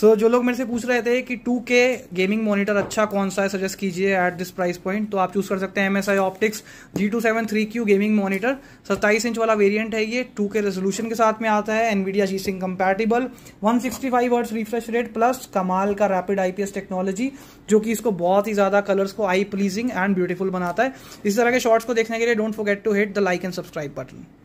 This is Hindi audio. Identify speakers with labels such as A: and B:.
A: सो so, जो लोग मेरे से पूछ रहे थे कि 2K गेमिंग मॉनिटर अच्छा कौन सा है सजेस्ट कीजिए एट दिस प्राइस पॉइंट तो आप चूज कर सकते हैं M S I optics G two seven three Q gaming monitor सत्ताईस इंच वाला वेरियंट है ये 2K रेजोल्यूशन के साथ में आता है Nvidia G sync compatible one sixty five words refresh rate plus कमाल का रैपिड आईपीएस टेक्नोलॉजी जो कि इसको बहुत ही ज्यादा कलर्स को आई प्लीजिंग एंड ब्यूटीफुल बनाता है इस तरह के शॉर्ट्स को देखने के लिए don't forget to hit the like and subscribe button